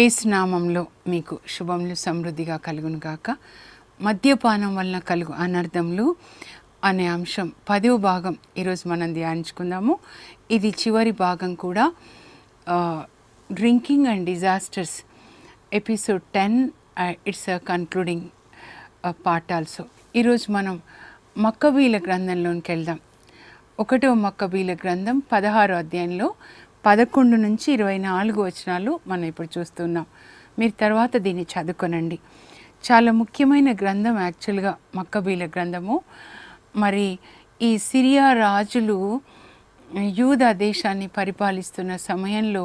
ఏసునామంలో మీకు శుభములు సమృద్ధిగా కలుగును గాక మద్యపానం వలన కలుగు అనర్థములు అనే అంశం పదవ భాగం ఈరోజు మనం ధ్యానించుకుందాము ఇది చివరి భాగం కూడా drinking and disasters episode ten it's a concluding part also ఈరోజు మనం మక్కబీల గ్రంథంలోనికి వెళ్దాం ఒకటో మక్కబీల గ్రంథం పదహారో అధ్యాయంలో పదకొండు నుంచి ఇరవై నాలుగు వచనాలు మనం ఇప్పుడు చూస్తున్నాం మీరు తర్వాత దీన్ని చదువుకొనండి చాలా ముఖ్యమైన గ్రంథం యాక్చువల్గా మక్కబీల గ్రంథము మరి ఈ సిరియా రాజులు యూద దేశాన్ని పరిపాలిస్తున్న సమయంలో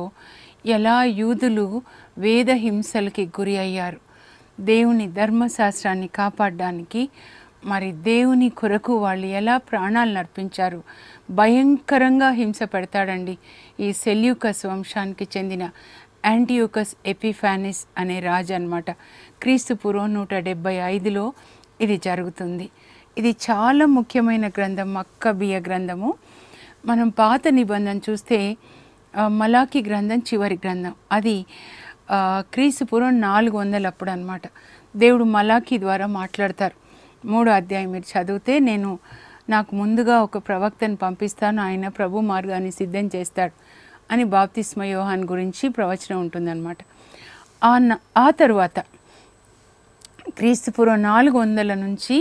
ఎలా యూదులు వేద హింసలకి గురి అయ్యారు దేవుని ధర్మశాస్త్రాన్ని కాపాడడానికి మరి దేవుని కొరకు వాళ్ళు ఎలా ప్రాణాలను అర్పించారు భయంకరంగా హింస పెడతాడండి ఈ సెల్యూకస్ వంశానికి చెందిన యాంటియోకస్ ఎపిఫానిస్ అనే రాజు అనమాట క్రీస్తు పూర్వం నూట డెబ్బై ఐదులో ఇది జరుగుతుంది ఇది చాలా ముఖ్యమైన గ్రంథం మక్కబియ గ్రంథము మనం పాత నిబంధన చూస్తే మలాకి గ్రంథం చివరి గ్రంథం అది క్రీస్తు పూర్వం నాలుగు వందలప్పుడు అనమాట దేవుడు మలాఖీ ద్వారా మాట్లాడతారు మూడో అధ్యాయం మీరు చదివితే నేను నాకు ముందుగా ఒక ప్రవక్తను పంపిస్తాను ఆయన ప్రభు మార్గాన్ని సిద్ధం చేస్తాడు అని బాప్తిస్మ యోహాన్ గురించి ప్రవచనం ఉంటుందన్నమాట ఆ ఆ తరువాత క్రీస్తుపూర్వం నాలుగు వందల నుంచి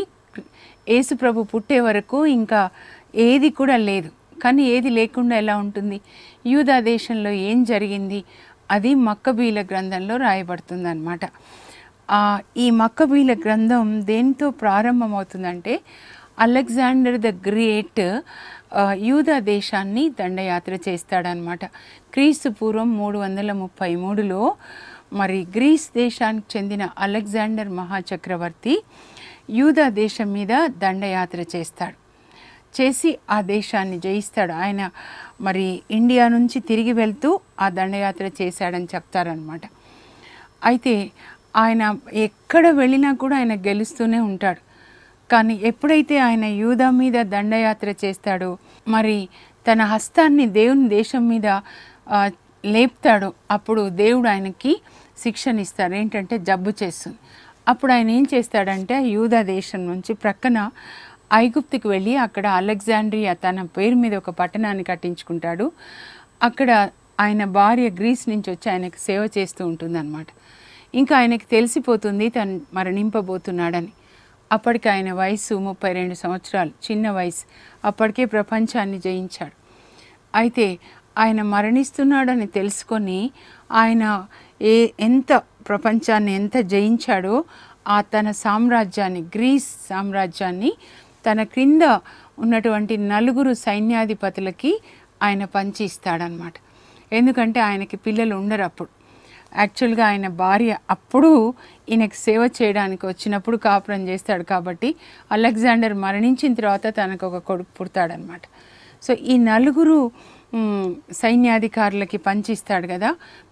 యేసుప్రభు పుట్టే వరకు ఇంకా ఏది కూడా లేదు కానీ ఏది లేకుండా ఎలా ఉంటుంది యూదా దేశంలో ఏం జరిగింది అది మక్కబీల గ్రంథంలో రాయబడుతుంది అన్నమాట ఈ మక్కబీల గ్రంథం దేనితో ప్రారంభమవుతుందంటే అలెగ్జాండర్ ద గ్రేట్ యూదా దేశాన్ని దండయాత్ర చేస్తాడనమాట క్రీస్తు పూర్వం మూడు వందల ముప్పై మూడులో మరి గ్రీస్ దేశానికి చెందిన అలెగ్జాండర్ మహాచక్రవర్తి యూదా దేశం మీద దండయాత్ర చేస్తాడు చేసి ఆ దేశాన్ని జయిస్తాడు ఆయన మరి ఇండియా నుంచి తిరిగి వెళ్తూ ఆ దండయాత్ర చేశాడని చెప్తారనమాట అయితే ఆయన ఎక్కడ వెళ్ళినా కూడా ఆయన గెలుస్తూనే ఉంటాడు కానీ ఎప్పుడైతే ఆయన యూదా మీద దండయాత్ర చేస్తాడో మరి తన హస్తాన్ని దేవుని దేశం మీద లేపుతాడో అప్పుడు దేవుడు ఆయనకి ఇస్తారు ఏంటంటే జబ్బు చేస్తుంది అప్పుడు ఆయన ఏం చేస్తాడంటే యూదా దేశం నుంచి ప్రక్కన ఐగుప్తికి వెళ్ళి అక్కడ అలెగ్జాండ్రియా తన పేరు మీద ఒక పట్టణాన్ని కట్టించుకుంటాడు అక్కడ ఆయన భార్య గ్రీస్ నుంచి వచ్చి ఆయనకు సేవ చేస్తూ ఉంటుందన్నమాట ఇంకా ఆయనకి తెలిసిపోతుంది తను మరణింపబోతున్నాడని అప్పటికి ఆయన వయసు ముప్పై రెండు సంవత్సరాలు చిన్న వయసు అప్పటికే ప్రపంచాన్ని జయించాడు అయితే ఆయన మరణిస్తున్నాడని తెలుసుకొని ఆయన ఏ ఎంత ప్రపంచాన్ని ఎంత జయించాడో ఆ తన సామ్రాజ్యాన్ని గ్రీస్ సామ్రాజ్యాన్ని తన క్రింద ఉన్నటువంటి నలుగురు సైన్యాధిపతులకి ఆయన పంచి ఇస్తాడనమాట ఎందుకంటే ఆయనకి పిల్లలు ఉండరు అప్పుడు యాక్చువల్గా ఆయన భార్య అప్పుడు ఈయనకు సేవ చేయడానికి వచ్చినప్పుడు కాపురం చేస్తాడు కాబట్టి అలెగ్జాండర్ మరణించిన తర్వాత తనకు ఒక కొడుకు పుడతాడనమాట సో ఈ నలుగురు సైన్యాధికారులకి పంచి ఇస్తాడు కదా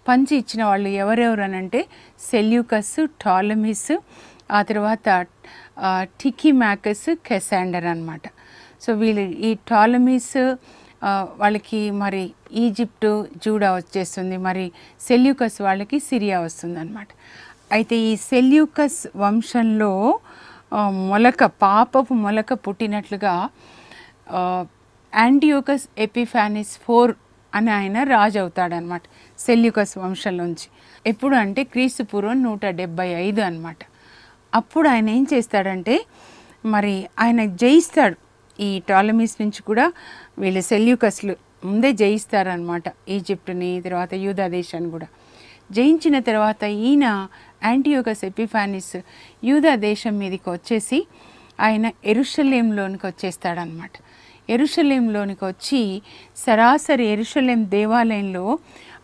పంచి ఇచ్చిన వాళ్ళు ఎవరెవరు అనంటే సెల్యూకస్ టాలమిస్ ఆ తర్వాత టికీ మ్యాకస్ కెసాండర్ అనమాట సో వీళ్ళు ఈ టాలమిస్ వాళ్ళకి మరి ఈజిప్టు జూడా వచ్చేస్తుంది మరి సెల్యూకస్ వాళ్ళకి సిరియా వస్తుంది అనమాట అయితే ఈ సెల్యూకస్ వంశంలో మొలక పాపపు మొలక పుట్టినట్లుగా యాంటియోకస్ ఎపిఫానిస్ ఫోర్ అని ఆయన రాజు అవుతాడనమాట సెల్యూకస్ వంశంలోంచి ఎప్పుడు అంటే క్రీస్తుపూర్వం నూట డెబ్బై ఐదు అనమాట అప్పుడు ఆయన ఏం చేస్తాడంటే మరి ఆయన జయిస్తాడు ఈ టాలమీస్ నుంచి కూడా వీళ్ళు సెల్యూకస్లు ముందే జయిస్తారనమాట ఈజిప్ట్ని తర్వాత యూదా దేశాన్ని కూడా జయించిన తర్వాత ఈయన యాంటీయోకస్ ఎపిఫానిస్ యూదా దేశం మీదకి వచ్చేసి ఆయన ఎరుషలేంలోనికి వచ్చేస్తాడనమాట ఎరుషలేంలోనికి వచ్చి సరాసరి ఎరుషలేం దేవాలయంలో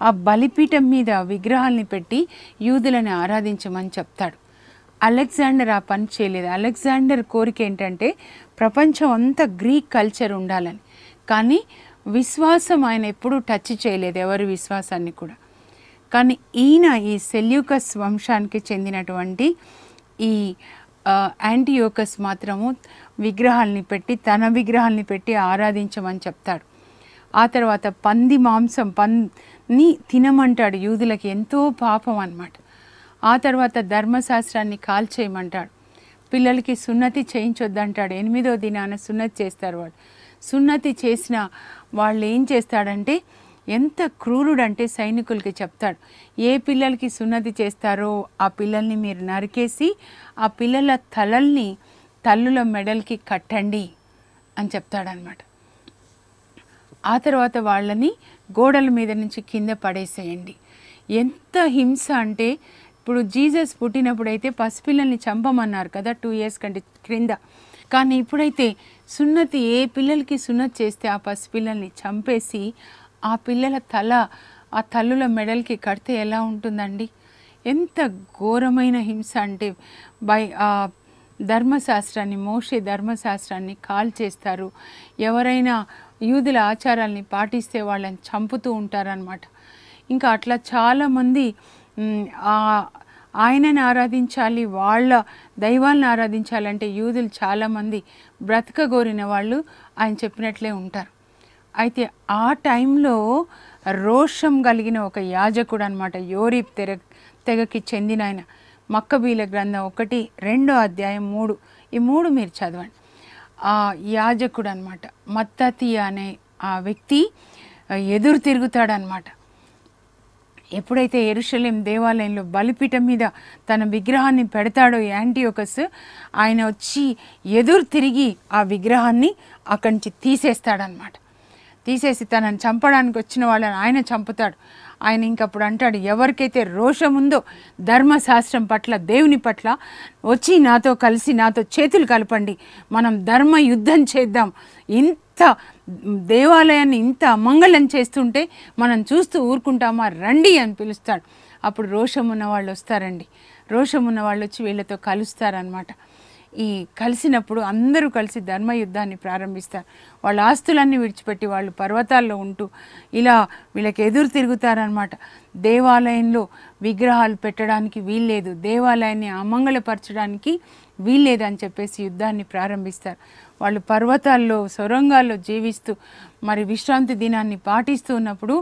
ఆ బలిపీఠం మీద విగ్రహాల్ని పెట్టి యూదులను ఆరాధించమని చెప్తాడు అలెగ్జాండర్ ఆ పని చేయలేదు అలెగ్జాండర్ కోరిక ఏంటంటే ప్రపంచం అంతా గ్రీక్ కల్చర్ ఉండాలని కానీ విశ్వాసం ఆయన ఎప్పుడూ టచ్ చేయలేదు ఎవరి విశ్వాసాన్ని కూడా కానీ ఈయన ఈ సెల్యూకస్ వంశానికి చెందినటువంటి ఈ యాంటీయోకస్ మాత్రము విగ్రహాల్ని పెట్టి తన విగ్రహాల్ని పెట్టి ఆరాధించమని చెప్తాడు ఆ తర్వాత పంది మాంసం పంది తినమంటాడు యూదులకి ఎంతో పాపం అనమాట ఆ తర్వాత ధర్మశాస్త్రాన్ని కాల్చేయమంటాడు పిల్లలకి సున్నతి చేయించొద్దంటాడు ఎనిమిదో దినాన సున్నతి చేస్తారు వాడు సున్నతి చేసిన వాళ్ళు ఏం చేస్తాడంటే ఎంత క్రూరుడంటే సైనికులకి చెప్తాడు ఏ పిల్లలకి సున్నతి చేస్తారో ఆ పిల్లల్ని మీరు నరికేసి ఆ పిల్లల తలల్ని తల్లుల మెడల్కి కట్టండి అని చెప్తాడనమాట ఆ తర్వాత వాళ్ళని గోడల మీద నుంచి కింద పడేసేయండి ఎంత హింస అంటే ఇప్పుడు జీసస్ పుట్టినప్పుడైతే పసిపిల్లల్ని చంపమన్నారు కదా టూ ఇయర్స్ కంటే క్రింద కానీ ఇప్పుడైతే సున్నతి ఏ పిల్లలకి సున్నతి చేస్తే ఆ పసిపిల్లల్ని చంపేసి ఆ పిల్లల తల ఆ తల్లుల మెడల్కి కడితే ఎలా ఉంటుందండి ఎంత ఘోరమైన హింస అంటే బై ధర్మశాస్త్రాన్ని మోసే ధర్మశాస్త్రాన్ని కాల్ చేస్తారు ఎవరైనా యూదుల ఆచారాల్ని పాటిస్తే వాళ్ళని చంపుతూ ఉంటారనమాట ఇంకా అట్లా చాలామంది ఆయనని ఆరాధించాలి వాళ్ళ దైవాలను ఆరాధించాలంటే యూదులు చాలామంది బ్రతకగోరిన వాళ్ళు ఆయన చెప్పినట్లే ఉంటారు అయితే ఆ టైంలో రోషం కలిగిన ఒక యాజకుడు అనమాట యోరీ తెర తెగకి చెందిన ఆయన మక్కబీల గ్రంథం ఒకటి రెండో అధ్యాయం మూడు ఈ మూడు మీరు చదవండి ఆ యాజకుడు అనమాట మత్తతి అనే ఆ వ్యక్తి ఎదురు తిరుగుతాడనమాట ఎప్పుడైతే ఎరుషలేం దేవాలయంలో బలిపీఠం మీద తన విగ్రహాన్ని పెడతాడో యాంటీయోకస్ ఆయన వచ్చి ఎదురు తిరిగి ఆ విగ్రహాన్ని అక్కడి నుంచి తీసేస్తాడనమాట తీసేసి తనని చంపడానికి వచ్చిన వాళ్ళని ఆయన చంపుతాడు ఆయన ఇంకప్పుడు అంటాడు ఎవరికైతే రోషం ఉందో ధర్మశాస్త్రం పట్ల దేవుని పట్ల వచ్చి నాతో కలిసి నాతో చేతులు కలపండి మనం ధర్మ యుద్ధం చేద్దాం ఇంత దేవాలయాన్ని ఇంత అమంగళం చేస్తుంటే మనం చూస్తూ ఊరుకుంటామా రండి అని పిలుస్తాడు అప్పుడు రోషం ఉన్న వాళ్ళు వస్తారండి రోషం ఉన్న వాళ్ళు వచ్చి వీళ్ళతో కలుస్తారనమాట ఈ కలిసినప్పుడు అందరూ కలిసి ధర్మయుద్ధాన్ని ప్రారంభిస్తారు వాళ్ళ ఆస్తులన్నీ విడిచిపెట్టి వాళ్ళు పర్వతాల్లో ఉంటూ ఇలా వీళ్ళకి ఎదురు తిరుగుతారనమాట దేవాలయంలో విగ్రహాలు పెట్టడానికి వీల్లేదు దేవాలయాన్ని అమంగళపరచడానికి వీల్లేదు అని చెప్పేసి యుద్ధాన్ని ప్రారంభిస్తారు వాళ్ళు పర్వతాల్లో సొరంగాల్లో జీవిస్తూ మరి విశ్రాంతి దినాన్ని పాటిస్తూ ఉన్నప్పుడు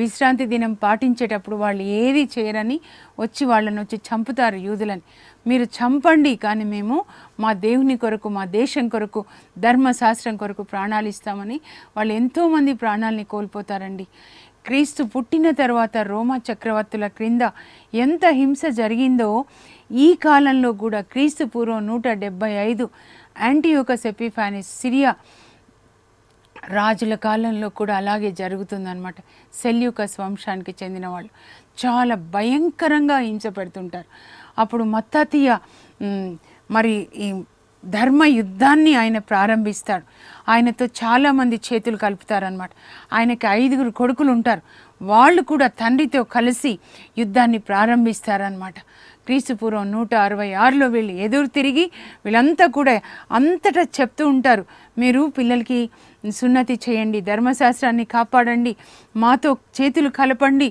విశ్రాంతి దినం పాటించేటప్పుడు వాళ్ళు ఏది చేయరని వచ్చి వాళ్ళని వచ్చి చంపుతారు యూదులని మీరు చంపండి కానీ మేము మా దేవుని కొరకు మా దేశం కొరకు ధర్మశాస్త్రం కొరకు ప్రాణాలు ఇస్తామని వాళ్ళు ఎంతోమంది ప్రాణాలని కోల్పోతారండి క్రీస్తు పుట్టిన తర్వాత రోమా చక్రవర్తుల క్రింద ఎంత హింస జరిగిందో ఈ కాలంలో కూడా క్రీస్తు పూర్వం నూట డెబ్బై ఐదు యాంటీయోక సెపిఫానిస్ సిరియా రాజుల కాలంలో కూడా అలాగే జరుగుతుందన్నమాట సెల్యూకస్ వంశానికి చెందిన వాళ్ళు చాలా భయంకరంగా హింస పెడుతుంటారు అప్పుడు మత్తాతీయ మరి ఈ ధర్మ యుద్ధాన్ని ఆయన ప్రారంభిస్తాడు ఆయనతో చాలామంది చేతులు కలుపుతారనమాట ఆయనకి ఐదుగురు కొడుకులు ఉంటారు వాళ్ళు కూడా తండ్రితో కలిసి యుద్ధాన్ని ప్రారంభిస్తారనమాట క్రీస్తుపూర్వం నూట అరవై ఆరులో వీళ్ళు ఎదురు తిరిగి వీళ్ళంతా కూడా అంతటా చెప్తూ ఉంటారు మీరు పిల్లలకి సున్నతి చేయండి ధర్మశాస్త్రాన్ని కాపాడండి మాతో చేతులు కలపండి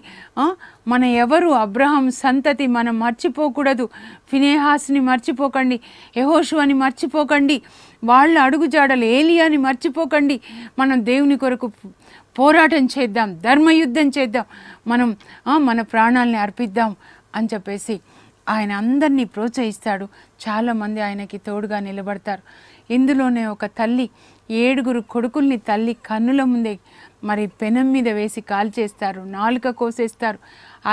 మన ఎవరు అబ్రహం సంతతి మనం మర్చిపోకూడదు ఫినేహాస్ని మర్చిపోకండి అని మర్చిపోకండి వాళ్ళ అడుగుజాడలు ఏలియాని మర్చిపోకండి మనం దేవుని కొరకు పోరాటం చేద్దాం ధర్మయుద్ధం చేద్దాం మనం మన ప్రాణాలని అర్పిద్దాం అని చెప్పేసి ఆయన అందరినీ ప్రోత్సహిస్తాడు చాలామంది ఆయనకి తోడుగా నిలబడతారు ఇందులోనే ఒక తల్లి ఏడుగురు కొడుకుల్ని తల్లి కన్నుల ముందే మరి పెనం మీద వేసి కాల్చేస్తారు నాలుక కోసేస్తారు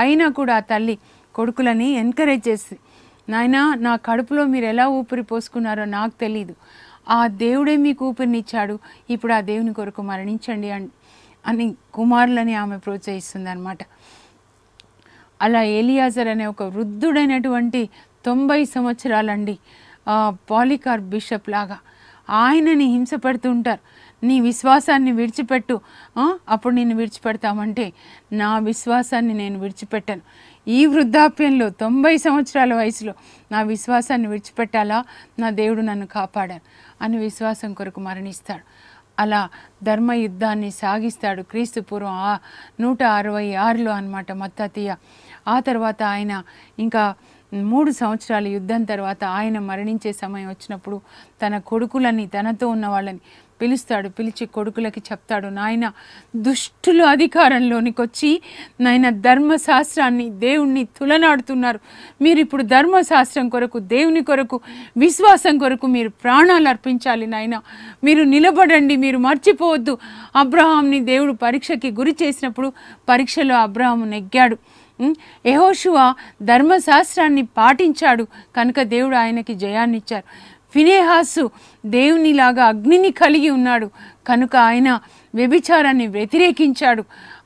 అయినా కూడా ఆ తల్లి కొడుకులని ఎంకరేజ్ చేసి నాయన నా కడుపులో మీరు ఎలా ఊపిరి పోసుకున్నారో నాకు తెలీదు ఆ దేవుడే మీకు ఊపిరినిచ్చాడు ఇప్పుడు ఆ దేవుని కొరకు మరణించండి అని కుమారులని ఆమె ప్రోత్సహిస్తుంది అనమాట అలా ఏలియాజర్ అనే ఒక వృద్ధుడైనటువంటి తొంభై సంవత్సరాలండి పాలికార్ బిషప్ లాగా ఆయనని హింసపడుతూ ఉంటారు నీ విశ్వాసాన్ని విడిచిపెట్టు అప్పుడు నేను విడిచిపెడతామంటే నా విశ్వాసాన్ని నేను విడిచిపెట్టాను ఈ వృద్ధాప్యంలో తొంభై సంవత్సరాల వయసులో నా విశ్వాసాన్ని విడిచిపెట్టాలా నా దేవుడు నన్ను కాపాడాను అని విశ్వాసం కొరకు మరణిస్తాడు అలా ధర్మ యుద్ధాన్ని సాగిస్తాడు క్రీస్తు పూర్వం నూట అరవై ఆరులో అనమాట మత్తాతీయ ఆ తర్వాత ఆయన ఇంకా మూడు సంవత్సరాల యుద్ధం తర్వాత ఆయన మరణించే సమయం వచ్చినప్పుడు తన కొడుకులని తనతో ఉన్న వాళ్ళని పిలుస్తాడు పిలిచి కొడుకులకి చెప్తాడు నాయన దుష్టులు అధికారంలోనికి వచ్చి నాయన ధర్మశాస్త్రాన్ని దేవుణ్ణి తులనాడుతున్నారు మీరు ఇప్పుడు ధర్మశాస్త్రం కొరకు దేవుని కొరకు విశ్వాసం కొరకు మీరు ప్రాణాలు అర్పించాలి నాయన మీరు నిలబడండి మీరు మర్చిపోవద్దు అబ్రహాంని దేవుడు పరీక్షకి గురి చేసినప్పుడు పరీక్షలో అబ్రహాము నెగ్గాడు యహోషువా ధర్మశాస్త్రాన్ని పాటించాడు కనుక దేవుడు ఆయనకి జయాన్నిచ్చారు ఫినేహాసు దేవునిలాగా అగ్నిని కలిగి ఉన్నాడు కనుక ఆయన వ్యభిచారాన్ని వ్యతిరేకించాడు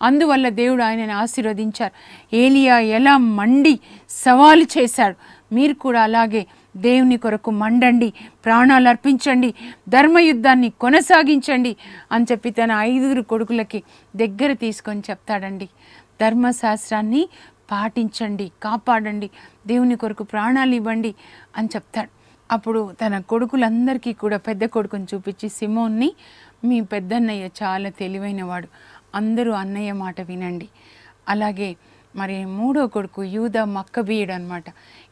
అందువల్ల దేవుడు ఆయనను ఆశీర్వదించారు ఏలియా ఎలా మండి సవాలు చేశాడు మీరు కూడా అలాగే దేవుని కొరకు మండండి ప్రాణాలు అర్పించండి ధర్మయుద్ధాన్ని కొనసాగించండి అని చెప్పి తన ఐదుగురు కొడుకులకి దగ్గర తీసుకొని చెప్తాడండి ధర్మశాస్త్రాన్ని పాటించండి కాపాడండి దేవుని కొరకు ప్రాణాలు ఇవ్వండి అని చెప్తాడు అప్పుడు తన కొడుకులందరికీ కూడా పెద్ద కొడుకుని చూపించి సిమోన్ని మీ పెద్దన్నయ్య చాలా తెలివైనవాడు అందరూ అన్నయ్య మాట వినండి అలాగే మరి మూడో కొడుకు యూద మక్కబీయుడు అనమాట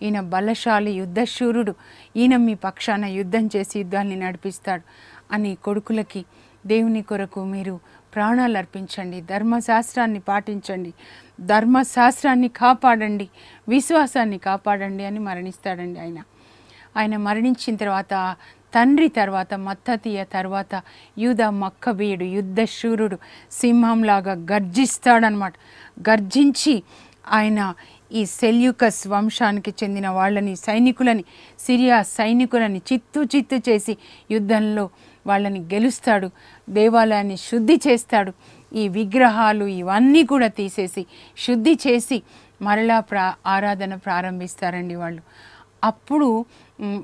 ఈయన బలశాలి యుద్ధశూరుడు ఈయన మీ పక్షాన యుద్ధం చేసి యుద్ధాన్ని నడిపిస్తాడు అని కొడుకులకి దేవుని కొరకు మీరు ప్రాణాలు అర్పించండి ధర్మశాస్త్రాన్ని పాటించండి ధర్మశాస్త్రాన్ని కాపాడండి విశ్వాసాన్ని కాపాడండి అని మరణిస్తాడండి ఆయన ఆయన మరణించిన తర్వాత తండ్రి తర్వాత మత్తతీయ తర్వాత యూద మక్కబీయుడు యుద్ధశూరుడు సింహంలాగా గర్జిస్తాడనమాట గర్జించి ఆయన ఈ సెల్యూకస్ వంశానికి చెందిన వాళ్ళని సైనికులని సిరియా సైనికులని చిత్తు చిత్తు చేసి యుద్ధంలో వాళ్ళని గెలుస్తాడు దేవాలయాన్ని శుద్ధి చేస్తాడు ఈ విగ్రహాలు ఇవన్నీ కూడా తీసేసి శుద్ధి చేసి మరలా ప్రా ఆరాధన ప్రారంభిస్తారండి వాళ్ళు అప్పుడు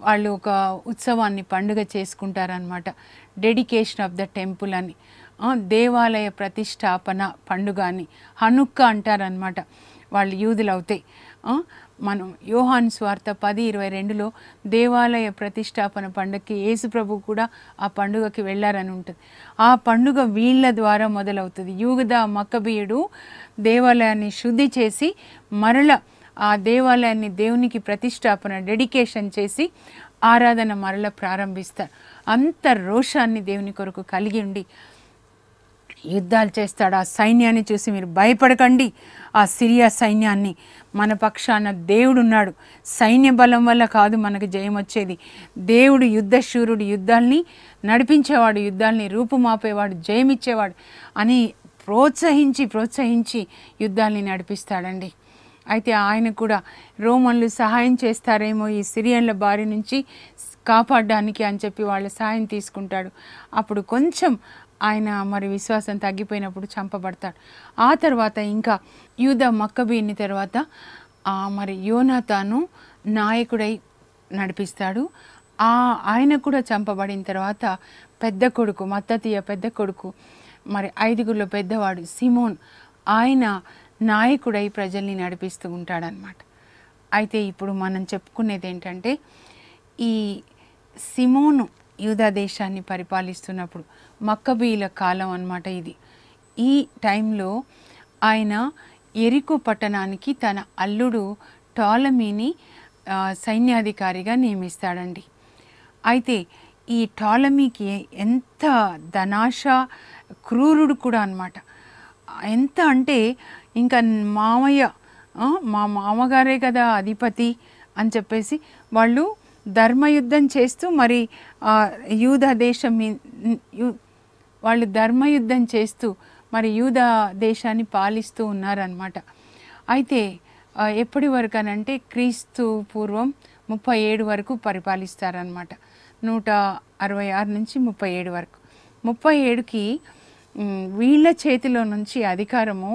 వాళ్ళు ఒక ఉత్సవాన్ని పండుగ చేసుకుంటారనమాట డెడికేషన్ ఆఫ్ ద టెంపుల్ అని దేవాలయ ప్రతిష్టాపన పండుగ అని హనుక్క అంటారనమాట వాళ్ళు యూదులు అవుతాయి మనం యోహాన్ స్వార్థ పది ఇరవై రెండులో దేవాలయ ప్రతిష్టాపన పండుగకి యేసుప్రభు కూడా ఆ పండుగకి వెళ్ళారని ఉంటుంది ఆ పండుగ వీళ్ళ ద్వారా మొదలవుతుంది యూగద మక్కబీయుడు దేవాలయాన్ని శుద్ధి చేసి మరల ఆ దేవాలయాన్ని దేవునికి ప్రతిష్టాపన డెడికేషన్ చేసి ఆరాధన మరల ప్రారంభిస్తారు అంత రోషాన్ని దేవుని కొరకు కలిగి ఉండి యుద్ధాలు చేస్తాడు ఆ సైన్యాన్ని చూసి మీరు భయపడకండి ఆ సిరియా సైన్యాన్ని మన పక్షాన దేవుడున్నాడు సైన్య బలం వల్ల కాదు మనకు జయం వచ్చేది దేవుడు యుద్ధశూరుడు యుద్ధాల్ని నడిపించేవాడు యుద్ధాల్ని రూపుమాపేవాడు జయమిచ్చేవాడు అని ప్రోత్సహించి ప్రోత్సహించి యుద్ధాల్ని నడిపిస్తాడండి అయితే ఆయన కూడా రోమన్లు సహాయం చేస్తారేమో ఈ సిరియన్ల బారి నుంచి కాపాడడానికి అని చెప్పి వాళ్ళ సాయం తీసుకుంటాడు అప్పుడు కొంచెం ఆయన మరి విశ్వాసం తగ్గిపోయినప్పుడు చంపబడతాడు ఆ తర్వాత ఇంకా యూద మక్కబీని తర్వాత మరి యోనాతాను నాయకుడై నడిపిస్తాడు ఆ ఆయన కూడా చంపబడిన తర్వాత పెద్ద కొడుకు మత్తతీయ పెద్ద కొడుకు మరి ఐదుగురిలో పెద్దవాడు సిమోన్ ఆయన నాయకుడై ప్రజల్ని నడిపిస్తూ ఉంటాడనమాట అయితే ఇప్పుడు మనం చెప్పుకునేది ఏంటంటే ఈ సిమోను యూదా దేశాన్ని పరిపాలిస్తున్నప్పుడు మక్కబీల కాలం అనమాట ఇది ఈ టైంలో ఆయన ఎరుకు పట్టణానికి తన అల్లుడు టాలమీని సైన్యాధికారిగా నియమిస్తాడండి అయితే ఈ టాలమీకి ఎంత ధనాశ క్రూరుడు కూడా అనమాట ఎంత అంటే ఇంకా మామయ్య మా మామగారే కదా అధిపతి అని చెప్పేసి వాళ్ళు ధర్మయుద్ధం చేస్తూ మరి యూధ దేశం వాళ్ళు ధర్మయుద్ధం చేస్తూ మరి యూద దేశాన్ని పాలిస్తూ ఉన్నారనమాట అయితే ఎప్పటి వరకు అనంటే క్రీస్తు పూర్వం ముప్పై ఏడు వరకు పరిపాలిస్తారనమాట నూట అరవై ఆరు నుంచి ముప్పై ఏడు వరకు ముప్పై ఏడుకి వీళ్ళ చేతిలో నుంచి అధికారము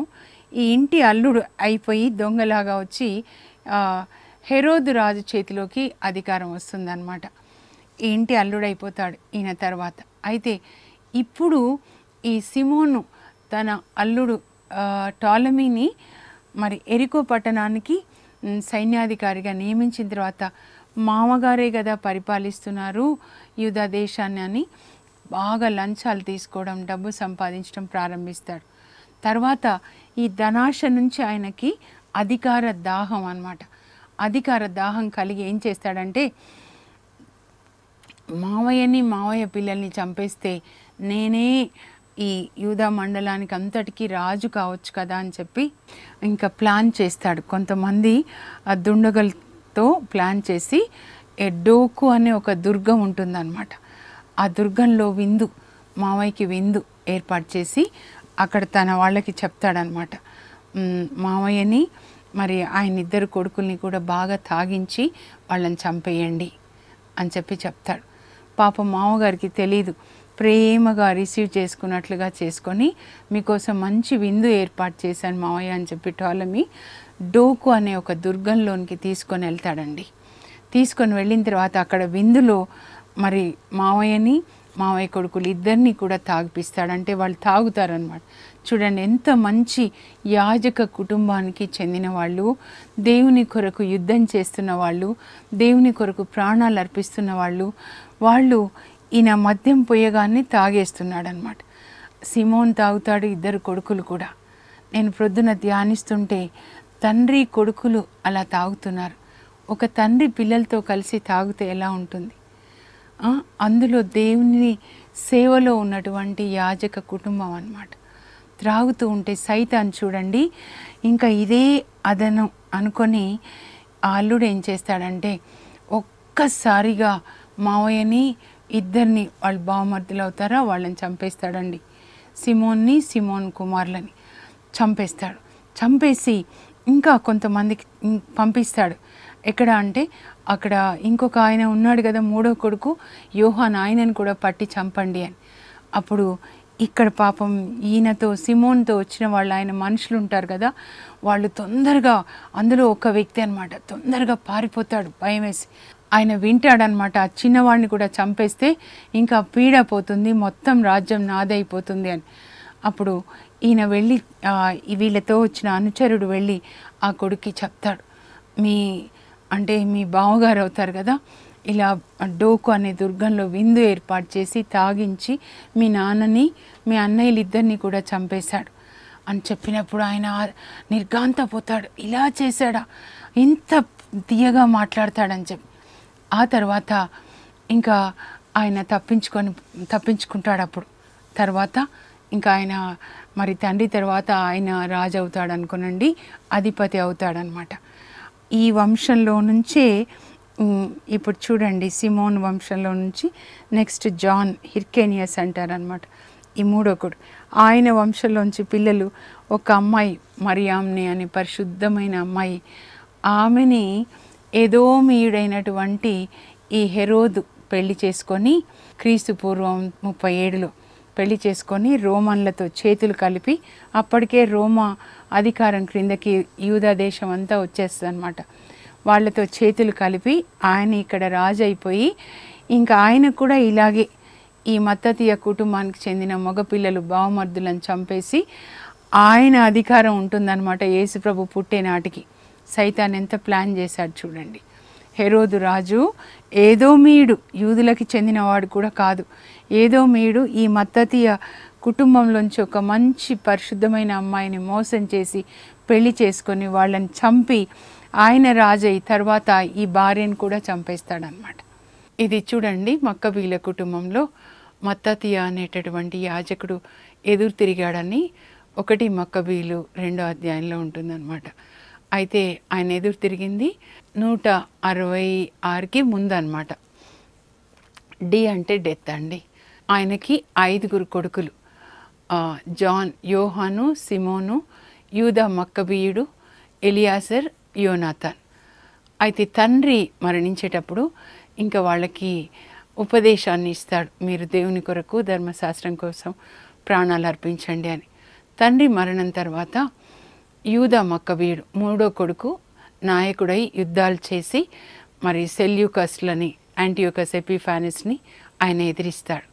ఈ ఇంటి అల్లుడు అయిపోయి దొంగలాగా వచ్చి హెరోదు రాజు చేతిలోకి అధికారం వస్తుందన్నమాట ఈ ఇంటి అల్లుడు అయిపోతాడు ఈయన తర్వాత అయితే ఇప్పుడు ఈ సిమోను తన అల్లుడు టాలమీని మరి ఎరికో పట్టణానికి సైన్యాధికారిగా నియమించిన తర్వాత మామగారే కదా పరిపాలిస్తున్నారు యూదా దేశాన్ని అని బాగా లంచాలు తీసుకోవడం డబ్బు సంపాదించడం ప్రారంభిస్తాడు తర్వాత ఈ ధనాశ నుంచి ఆయనకి అధికార దాహం అనమాట అధికార దాహం కలిగి ఏం చేస్తాడంటే మావయ్యని మావయ్య పిల్లల్ని చంపేస్తే నేనే ఈ యూదా మండలానికి అంతటికీ రాజు కావచ్చు కదా అని చెప్పి ఇంకా ప్లాన్ చేస్తాడు కొంతమంది దుండగలతో ప్లాన్ చేసి ఎడ్డోకు అనే ఒక దుర్గం ఉంటుందన్నమాట ఆ దుర్గంలో విందు మావయ్యకి విందు ఏర్పాటు చేసి అక్కడ తన వాళ్ళకి చెప్తాడనమాట మావయ్యని మరి ఆయన ఇద్దరు కొడుకుల్ని కూడా బాగా తాగించి వాళ్ళని చంపేయండి అని చెప్పి చెప్తాడు పాప మామగారికి తెలియదు ప్రేమగా రిసీవ్ చేసుకున్నట్లుగా చేసుకొని మీకోసం మంచి విందు ఏర్పాటు చేశాను మావయ్య అని చెప్పి టోలమి డోకు అనే ఒక దుర్గంలోనికి తీసుకొని వెళ్తాడండి తీసుకొని వెళ్ళిన తర్వాత అక్కడ విందులో మరి మావయ్యని మావయ్య కొడుకులు ఇద్దరిని కూడా తాగిపిస్తాడంటే వాళ్ళు తాగుతారనమాట చూడండి ఎంత మంచి యాజక కుటుంబానికి చెందిన వాళ్ళు దేవుని కొరకు యుద్ధం చేస్తున్న వాళ్ళు దేవుని కొరకు ప్రాణాలు అర్పిస్తున్న వాళ్ళు వాళ్ళు ఈయన మద్యం పొయ్యగాన్ని తాగేస్తున్నాడు అనమాట సిమోన్ తాగుతాడు ఇద్దరు కొడుకులు కూడా నేను ప్రొద్దున ధ్యానిస్తుంటే తండ్రి కొడుకులు అలా తాగుతున్నారు ఒక తండ్రి పిల్లలతో కలిసి తాగితే ఎలా ఉంటుంది అందులో దేవుని సేవలో ఉన్నటువంటి యాజక కుటుంబం అన్నమాట త్రాగుతూ ఉంటే సైతాన్ చూడండి ఇంకా ఇదే అదను అనుకొని ఆ అల్లుడు ఏం చేస్తాడంటే ఒక్కసారిగా మావయ్యని ఇద్దరిని వాళ్ళు బావమర్దులు అవుతారా వాళ్ళని చంపేస్తాడండి సిమోన్ని సిమోన్ కుమార్లని చంపేస్తాడు చంపేసి ఇంకా కొంతమందికి పంపిస్తాడు ఎక్కడ అంటే అక్కడ ఇంకొక ఆయన ఉన్నాడు కదా మూడో కొడుకు యోహాన్ ఆయనని కూడా పట్టి చంపండి అని అప్పుడు ఇక్కడ పాపం ఈయనతో సిమోన్తో వచ్చిన వాళ్ళు ఆయన మనుషులు ఉంటారు కదా వాళ్ళు తొందరగా అందులో ఒక వ్యక్తి అనమాట తొందరగా పారిపోతాడు భయం వేసి ఆయన వింటాడనమాట ఆ చిన్నవాడిని కూడా చంపేస్తే ఇంకా పీడ పోతుంది మొత్తం రాజ్యం నాదైపోతుంది అని అప్పుడు ఈయన వెళ్ళి వీళ్ళతో వచ్చిన అనుచరుడు వెళ్ళి ఆ కొడుక్కి చెప్తాడు మీ అంటే మీ బావగారు అవుతారు కదా ఇలా డోకు అనే దుర్గంలో విందు ఏర్పాటు చేసి తాగించి మీ నాన్నని మీ ఇద్దరిని కూడా చంపేశాడు అని చెప్పినప్పుడు ఆయన పోతాడు ఇలా చేశాడా ఇంత తీయగా మాట్లాడతాడని చెప్పి ఆ తర్వాత ఇంకా ఆయన తప్పించుకొని తప్పించుకుంటాడు అప్పుడు తర్వాత ఇంకా ఆయన మరి తండ్రి తర్వాత ఆయన రాజు అవుతాడు అనుకునండి అధిపతి అవుతాడనమాట ఈ వంశంలో నుంచే ఇప్పుడు చూడండి సిమోన్ వంశంలో నుంచి నెక్స్ట్ జాన్ హిర్కేనియస్ అంటారనమాట ఈ మూడొకడు ఆయన వంశంలోంచి పిల్లలు ఒక అమ్మాయి మరియామ్ని అని పరిశుద్ధమైన అమ్మాయి ఆమెని ఏదో మీయుడైనటువంటి ఈ హెరోదు పెళ్లి చేసుకొని క్రీస్తు పూర్వం ముప్పై ఏడులో పెళ్లి చేసుకొని రోమన్లతో చేతులు కలిపి అప్పటికే రోమా అధికారం క్రిందకి యూదా దేశం అంతా వచ్చేస్తుంది అనమాట వాళ్ళతో చేతులు కలిపి ఆయన ఇక్కడ రాజు అయిపోయి ఇంకా ఆయన కూడా ఇలాగే ఈ మత్తతీయ కుటుంబానికి చెందిన మగపిల్లలు బావమర్దులను చంపేసి ఆయన అధికారం ఉంటుందన్నమాట యేసుప్రభు పుట్టేనాటికి సైతాన్ ఎంత ప్లాన్ చేశాడు చూడండి హెరోదు రాజు ఏదో మీడు యూదులకి చెందినవాడు కూడా కాదు ఏదో మీడు ఈ మత్తతీయ కుటుంబంలోంచి ఒక మంచి పరిశుద్ధమైన అమ్మాయిని మోసం చేసి పెళ్లి చేసుకొని వాళ్ళని చంపి ఆయన రాజయ్య తర్వాత ఈ భార్యను కూడా చంపేస్తాడనమాట ఇది చూడండి మక్కబీల కుటుంబంలో మత్తాతీయ అనేటటువంటి యాజకుడు ఎదురు తిరిగాడని ఒకటి మక్కబీలు రెండో అధ్యాయంలో ఉంటుందన్నమాట అయితే ఆయన ఎదురు తిరిగింది నూట అరవై ఆరుకి ముందన్నమాట డి అంటే డెత్ అండి ఆయనకి ఐదుగురు కొడుకులు జాన్ యోహాను సిమోను యూదా మక్కబీయుడు ఎలియాసర్ యోనాథన్ అయితే తండ్రి మరణించేటప్పుడు ఇంకా వాళ్ళకి ఉపదేశాన్ని ఇస్తాడు మీరు దేవుని కొరకు ధర్మశాస్త్రం కోసం ప్రాణాలు అర్పించండి అని తండ్రి మరణం తర్వాత యూదా మక్కబీయుడు మూడో కొడుకు నాయకుడై యుద్ధాలు చేసి మరి సెల్యూకస్లని యాంటీయోకస్ ఎపిఫానిస్ని ఆయన ఎదిరిస్తాడు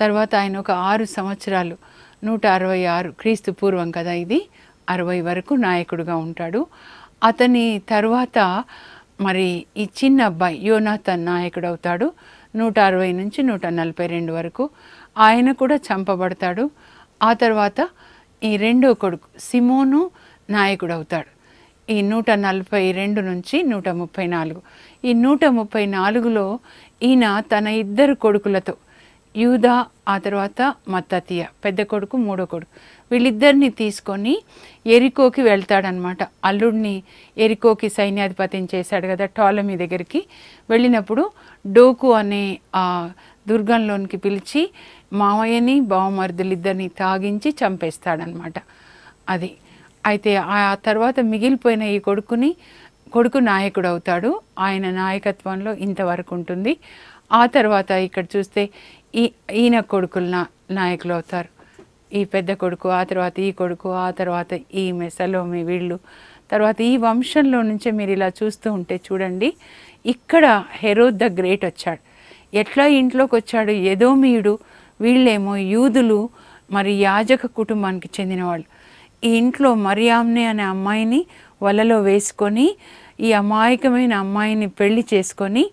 తర్వాత ఆయన ఒక ఆరు సంవత్సరాలు నూట అరవై ఆరు క్రీస్తు పూర్వం కదా ఇది అరవై వరకు నాయకుడుగా ఉంటాడు అతని తర్వాత మరి ఈ చిన్న అబ్బాయి యోనాథన్ నాయకుడు అవుతాడు నూట అరవై నుంచి నూట నలభై రెండు వరకు ఆయన కూడా చంపబడతాడు ఆ తర్వాత ఈ రెండో కొడుకు సిమోను నాయకుడు అవుతాడు ఈ నూట నలభై రెండు నుంచి నూట ముప్పై నాలుగు ఈ నూట ముప్పై నాలుగులో ఈయన తన ఇద్దరు కొడుకులతో యూదా ఆ తర్వాత మత్తతీయ పెద్ద కొడుకు మూడో కొడుకు వీళ్ళిద్దరిని తీసుకొని ఎరికోకి వెళ్తాడనమాట అల్లుడిని ఎరికోకి సైన్యాధిపత్యం చేశాడు కదా టాలమీ దగ్గరికి వెళ్ళినప్పుడు డోకు అనే దుర్గంలోనికి పిలిచి మావయ్యని బావమరుదులిద్దరిని తాగించి చంపేస్తాడనమాట అది అయితే ఆ తర్వాత మిగిలిపోయిన ఈ కొడుకుని కొడుకు నాయకుడు అవుతాడు ఆయన నాయకత్వంలో ఇంతవరకు ఉంటుంది ఆ తర్వాత ఇక్కడ చూస్తే ఈ ఈయన కొడుకులు నా నాయకులు అవుతారు ఈ పెద్ద కొడుకు ఆ తర్వాత ఈ కొడుకు ఆ తర్వాత ఈ మెసలోమి వీళ్ళు తర్వాత ఈ వంశంలో నుంచే మీరు ఇలా చూస్తూ ఉంటే చూడండి ఇక్కడ హెరో ద గ్రేట్ వచ్చాడు ఎట్లా ఇంట్లోకి వచ్చాడు మీడు వీళ్ళేమో యూదులు మరి యాజక కుటుంబానికి చెందినవాళ్ళు ఈ ఇంట్లో మరియామ్నే అనే అమ్మాయిని వలలో వేసుకొని ఈ అమాయకమైన అమ్మాయిని పెళ్లి చేసుకొని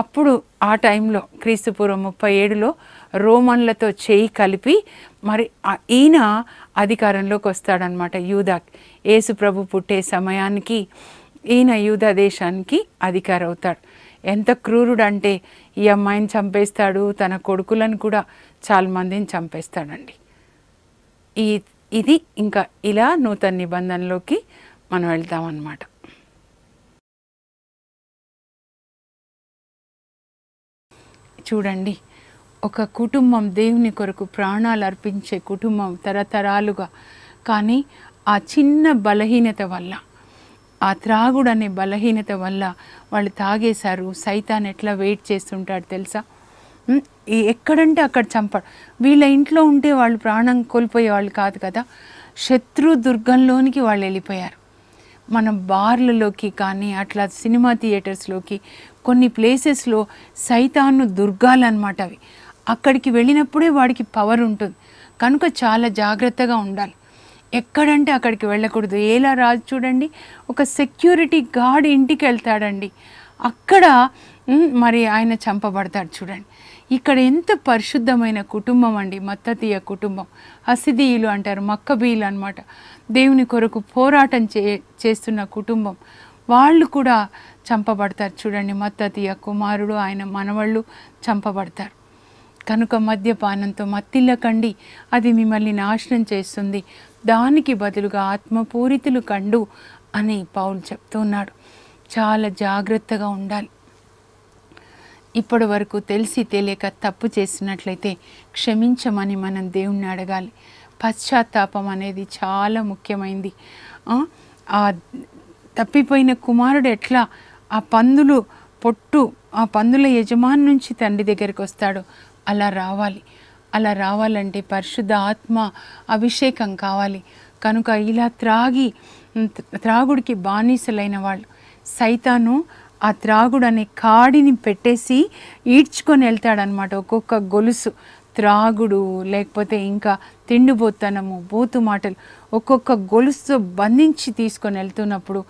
అప్పుడు ఆ టైంలో క్రీస్తుపూర్వం ముప్పై ఏడులో రోమన్లతో చేయి కలిపి మరి ఈయన అధికారంలోకి వస్తాడనమాట యూధా యేసు ప్రభు పుట్టే సమయానికి ఈయన యూదా దేశానికి అధికారం అవుతాడు ఎంత క్రూరుడు అంటే ఈ అమ్మాయిని చంపేస్తాడు తన కొడుకులను కూడా చాలామందిని చంపేస్తాడండి ఈ ఇది ఇంకా ఇలా నూతన నిబంధనలోకి మనం వెళ్తామన్నమాట చూడండి ఒక కుటుంబం దేవుని కొరకు ప్రాణాలు అర్పించే కుటుంబం తరతరాలుగా కానీ ఆ చిన్న బలహీనత వల్ల ఆ త్రాగుడు అనే బలహీనత వల్ల వాళ్ళు తాగేశారు సైతాన్ ఎట్లా వెయిట్ చేస్తుంటాడు తెలుసా ఎక్కడంటే అక్కడ చంపాడు వీళ్ళ ఇంట్లో ఉంటే వాళ్ళు ప్రాణం కోల్పోయే వాళ్ళు కాదు కదా శత్రు దుర్గంలోనికి వాళ్ళు వెళ్ళిపోయారు మన బార్లలోకి కానీ అట్లా సినిమా థియేటర్స్లోకి కొన్ని ప్లేసెస్లో సైతాను దుర్గాలు అనమాట అవి అక్కడికి వెళ్ళినప్పుడే వాడికి పవర్ ఉంటుంది కనుక చాలా జాగ్రత్తగా ఉండాలి ఎక్కడంటే అక్కడికి వెళ్ళకూడదు ఏలా రాజు చూడండి ఒక సెక్యూరిటీ గార్డ్ ఇంటికి వెళ్తాడండి అక్కడ మరి ఆయన చంపబడతాడు చూడండి ఇక్కడ ఎంత పరిశుద్ధమైన కుటుంబం అండి మత్తతీయ కుటుంబం అసిదీయులు అంటారు మక్కబీయులు అనమాట దేవుని కొరకు పోరాటం చే చేస్తున్న కుటుంబం వాళ్ళు కూడా చంపబడతారు చూడండి మత్తతీయ కుమారుడు ఆయన మనవాళ్ళు చంపబడతారు కనుక మద్యపానంతో మత్తిళ్ళ కండి అది మిమ్మల్ని నాశనం చేస్తుంది దానికి బదులుగా ఆత్మపూరితులు కండు అని పౌలు చెప్తున్నాడు చాలా జాగ్రత్తగా ఉండాలి ఇప్పటి వరకు తెలిసి తెలియక తప్పు చేసినట్లయితే క్షమించమని మనం దేవుణ్ణి అడగాలి పశ్చాత్తాపం అనేది చాలా ముఖ్యమైంది ఆ తప్పిపోయిన కుమారుడు ఎట్లా ఆ పందులు పొట్టు ఆ పందుల యజమాని నుంచి తండ్రి దగ్గరికి వస్తాడు అలా రావాలి అలా రావాలంటే పరిశుద్ధ ఆత్మ అభిషేకం కావాలి కనుక ఇలా త్రాగి త్రాగుడికి బానిసలైన వాళ్ళు సైతాను ఆ త్రాగుడు అనే కాడిని పెట్టేసి ఈడ్చుకొని వెళ్తాడనమాట ఒక్కొక్క గొలుసు త్రాగుడు లేకపోతే ఇంకా తిండిపోతనము బోతు మాటలు ఒక్కొక్క గొలుసుతో బంధించి తీసుకొని వెళ్తున్నప్పుడు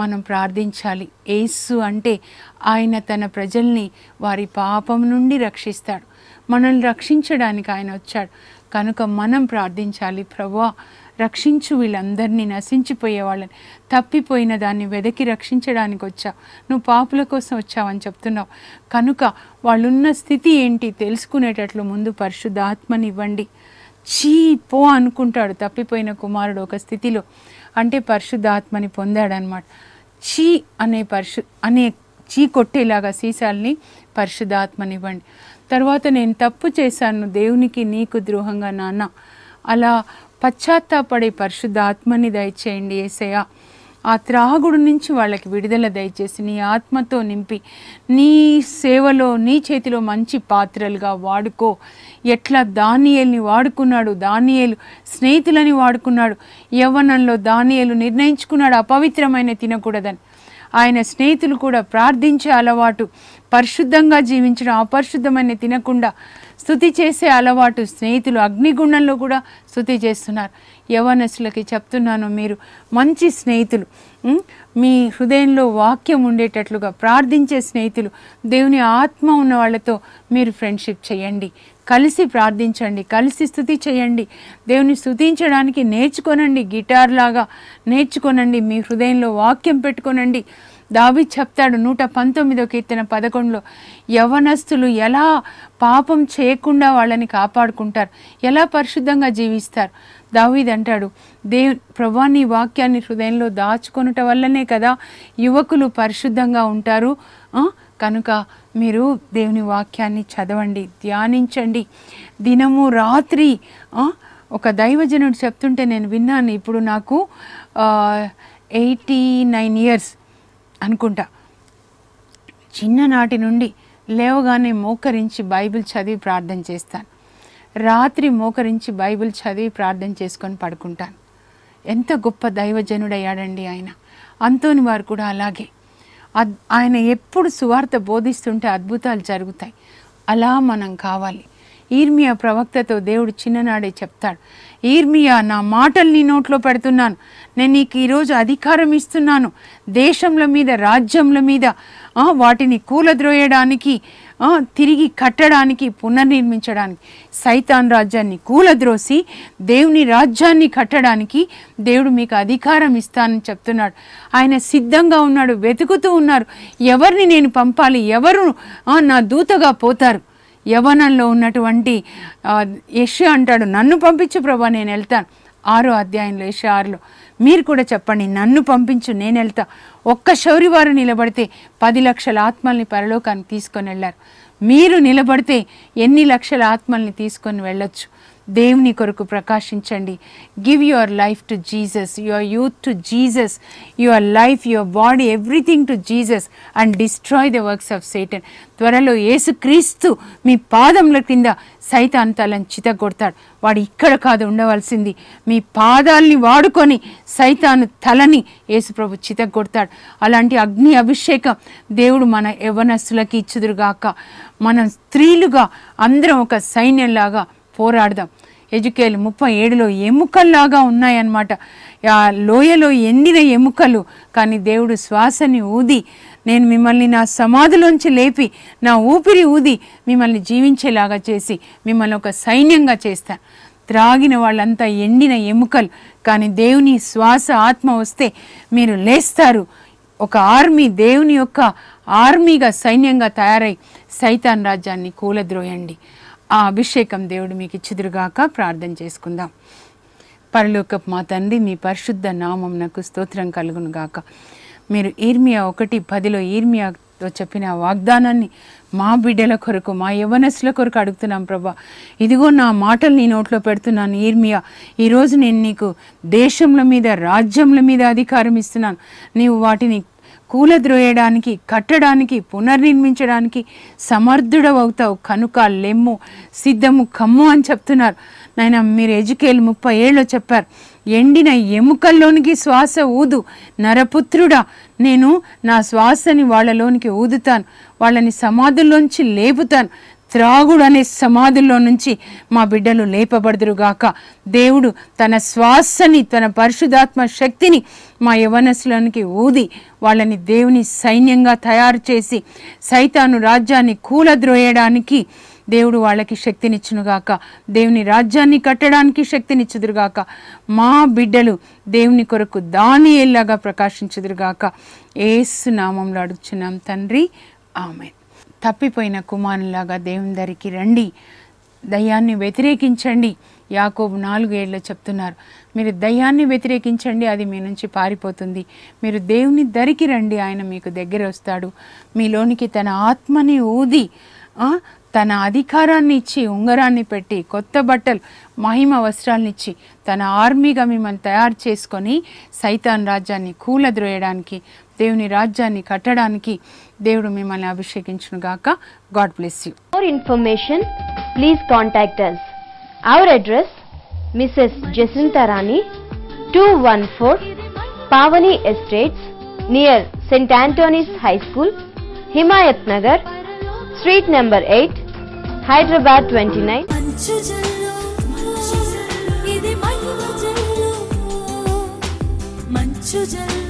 మనం ప్రార్థించాలి ఏసు అంటే ఆయన తన ప్రజల్ని వారి పాపం నుండి రక్షిస్తాడు మనల్ని రక్షించడానికి ఆయన వచ్చాడు కనుక మనం ప్రార్థించాలి ప్రభా రక్షించు వీళ్ళందరినీ నశించిపోయే వాళ్ళని తప్పిపోయిన దాన్ని వెదకి రక్షించడానికి వచ్చా నువ్వు పాపుల కోసం వచ్చావని చెప్తున్నావు కనుక వాళ్ళున్న స్థితి ఏంటి తెలుసుకునేటట్లు ముందు పరిశుద్ధాత్మనివ్వండి చీ పో అనుకుంటాడు తప్పిపోయిన కుమారుడు ఒక స్థితిలో అంటే పరిశుద్ధాత్మని పొందాడనమాట చీ అనే పరిశు అనే చీ కొట్టేలాగా సీసాల్ని పరిశుద్ధాత్మనివ్వండి తర్వాత నేను తప్పు చేశాను దేవునికి నీకు ద్రోహంగా నాన్న అలా పశ్చాత్తాపడే పరిశుద్ధాత్మని దయచేయండి ఏసయ్యా ఆ త్రాగుడు నుంచి వాళ్ళకి విడుదల దయచేసి నీ ఆత్మతో నింపి నీ సేవలో నీ చేతిలో మంచి పాత్రలుగా వాడుకో ఎట్లా దానియల్ని వాడుకున్నాడు దానియలు స్నేహితులని వాడుకున్నాడు యవ్వనంలో దానియలు నిర్ణయించుకున్నాడు అపవిత్రమైన తినకూడదని ఆయన స్నేహితులు కూడా ప్రార్థించే అలవాటు పరిశుద్ధంగా జీవించడం అపరిశుద్ధమైన తినకుండా స్థుతి చేసే అలవాటు స్నేహితులు అగ్నిగుండంలో కూడా స్థుతి చేస్తున్నారు యవనసులకి చెప్తున్నాను మీరు మంచి స్నేహితులు మీ హృదయంలో వాక్యం ఉండేటట్లుగా ప్రార్థించే స్నేహితులు దేవుని ఆత్మ ఉన్న వాళ్ళతో మీరు ఫ్రెండ్షిప్ చేయండి కలిసి ప్రార్థించండి కలిసి స్థుతి చేయండి దేవుని స్థుతించడానికి నేర్చుకోనండి గిటార్ లాగా నేర్చుకోనండి మీ హృదయంలో వాక్యం పెట్టుకోనండి దావి చెప్తాడు నూట పంతొమ్మిదో కీర్తన పదకొండులో యవనస్తులు ఎలా పాపం చేయకుండా వాళ్ళని కాపాడుకుంటారు ఎలా పరిశుద్ధంగా జీవిస్తారు దావీద్ అంటాడు దేవ్ ప్రభాని వాక్యాన్ని హృదయంలో దాచుకొనుట వల్లనే కదా యువకులు పరిశుద్ధంగా ఉంటారు కనుక మీరు దేవుని వాక్యాన్ని చదవండి ధ్యానించండి దినము రాత్రి ఒక దైవజనుడు చెప్తుంటే నేను విన్నాను ఇప్పుడు నాకు ఎయిటీ నైన్ ఇయర్స్ అనుకుంటా చిన్ననాటి నుండి లేవగానే మోకరించి బైబిల్ చదివి ప్రార్థన చేస్తాను రాత్రి మోకరించి బైబిల్ చదివి ప్రార్థన చేసుకొని పడుకుంటాను ఎంత గొప్ప దైవజనుడయ్యాడండి ఆయన అంతోని వారు కూడా అలాగే ఆయన ఎప్పుడు సువార్త బోధిస్తుంటే అద్భుతాలు జరుగుతాయి అలా మనం కావాలి ఈర్మియా ప్రవక్తతో దేవుడు చిన్ననాడే చెప్తాడు ఈర్మియా నా మాటలు నీ నోట్లో పెడుతున్నాను నేను నీకు ఈరోజు అధికారం ఇస్తున్నాను దేశంల మీద రాజ్యంల మీద వాటిని కూలద్రోయడానికి తిరిగి కట్టడానికి పునర్నిర్మించడానికి సైతాన్ రాజ్యాన్ని కూలద్రోసి దేవుని రాజ్యాన్ని కట్టడానికి దేవుడు మీకు అధికారం ఇస్తానని చెప్తున్నాడు ఆయన సిద్ధంగా ఉన్నాడు వెతుకుతూ ఉన్నారు ఎవరిని నేను పంపాలి ఎవరు నా దూతగా పోతారు యవనంలో ఉన్నటువంటి యష అంటాడు నన్ను పంపించు ప్రభా నేను వెళ్తాను ఆరో అధ్యాయంలో యశ ఆరులో మీరు కూడా చెప్పండి నన్ను పంపించు నేను వెళ్తా ఒక్క శౌరివారు నిలబడితే పది లక్షల ఆత్మల్ని పరలోకానికి తీసుకొని వెళ్ళారు మీరు నిలబడితే ఎన్ని లక్షల ఆత్మల్ని తీసుకొని వెళ్ళొచ్చు దేవుని కొరకు ప్రకాశించండి give your life to Jesus your youth to Jesus your life your body everything to Jesus and destroy the works of Satan త్వరలో ఏసుక్రీస్తు మీ పాదముల క్రింద సైతాంతాలను తలను చితగొడతాడు వాడు ఇక్కడ కాదు ఉండవలసింది మీ పాదాల్ని వాడుకొని సైతాను తలని యేసుప్రభు చితగొడతాడు అలాంటి అగ్ని అభిషేకం దేవుడు మన యవనస్సులకి ఇచ్చుదురుగాక మనం స్త్రీలుగా అందరం ఒక సైన్యంలాగా పోరాడదాం ఎజుకేల్ ముప్పై ఏడులో ఎముకల్లాగా ఉన్నాయన్నమాట లోయలో ఎండిన ఎముకలు కానీ దేవుడు శ్వాసని ఊది నేను మిమ్మల్ని నా సమాధిలోంచి లేపి నా ఊపిరి ఊది మిమ్మల్ని జీవించేలాగా చేసి మిమ్మల్ని ఒక సైన్యంగా చేస్తాను త్రాగిన వాళ్ళంతా ఎండిన ఎముకలు కానీ దేవుని శ్వాస ఆత్మ వస్తే మీరు లేస్తారు ఒక ఆర్మీ దేవుని యొక్క ఆర్మీగా సైన్యంగా తయారై సైతాన్ రాజ్యాన్ని కూలద్రోయండి ఆ అభిషేకం దేవుడు మీకు ఇచ్చిదురుగాక ప్రార్థన చేసుకుందాం పరలోకపు మా తండ్రి మీ పరిశుద్ధ నామం నాకు స్తోత్రం కలుగును గాక మీరు ఈర్మియా ఒకటి పదిలో ఈర్మియాతో చెప్పిన వాగ్దానాన్ని మా బిడ్డల కొరకు మా యవనస్సుల కొరకు అడుగుతున్నాం ప్రభా ఇదిగో నా మాటలు నీ నోట్లో పెడుతున్నాను ఈర్మియా ఈరోజు నేను నీకు దేశంల మీద రాజ్యంల మీద అధికారం ఇస్తున్నాను నీవు వాటిని కూలద్రోయడానికి కట్టడానికి పునర్నిర్మించడానికి సమర్థుడవుతావు కనుక లెమ్ము సిద్ధము కమ్ము అని చెప్తున్నారు నాయన మీరు ఎజుకేలు ముప్పై ఏళ్ళు చెప్పారు ఎండిన ఎముకల్లోనికి శ్వాస ఊదు నరపుత్రుడా నేను నా శ్వాసని వాళ్ళలోనికి ఊదుతాను వాళ్ళని సమాధుల్లోంచి లేపుతాను త్రాగుడు అనే సమాధుల్లో నుంచి మా బిడ్డలు లేపబడదురుగాక దేవుడు తన శ్వాసని తన పరిశుధాత్మ శక్తిని మా యవనసులనికి ఊది వాళ్ళని దేవుని సైన్యంగా తయారు చేసి సైతాను రాజ్యాన్ని కూలద్రోయడానికి దేవుడు వాళ్ళకి శక్తినిచ్చునుగాక దేవుని రాజ్యాన్ని కట్టడానికి శక్తినిచ్చుదురుగాక మా బిడ్డలు దేవుని కొరకు దాని ఎల్లాగా ప్రకాశించుదురుగాక ఏసునామంలో అడుగుచున్నాం తండ్రి ఆమెన్ తప్పిపోయిన కుమారులాగా దేవుని దరికి రండి దయ్యాన్ని వ్యతిరేకించండి యాకోబు నాలుగు ఏళ్ళు చెప్తున్నారు మీరు దయ్యాన్ని వ్యతిరేకించండి అది మీ నుంచి పారిపోతుంది మీరు దేవుని దరికి రండి ఆయన మీకు దగ్గర వస్తాడు మీలోనికి తన ఆత్మని ఊది తన అధికారాన్ని ఇచ్చి ఉంగరాన్ని పెట్టి కొత్త బట్టలు మహిమ వస్త్రాలనిచ్చి తన ఆర్మీగా మిమ్మల్ని తయారు చేసుకొని సైతాన్ రాజ్యాన్ని కూలద్రోయడానికి దేవుని రాజ్యాన్ని కట్టడానికి దేవుడు మిమ్మల్ని అభిషేకించును గాక God bless you for information please contact us our address Mrs Jacintha Rani two one four Pavani estates near Saint Antony's high school Himayat Nagar street number eight Hyderabad twenty nine 就这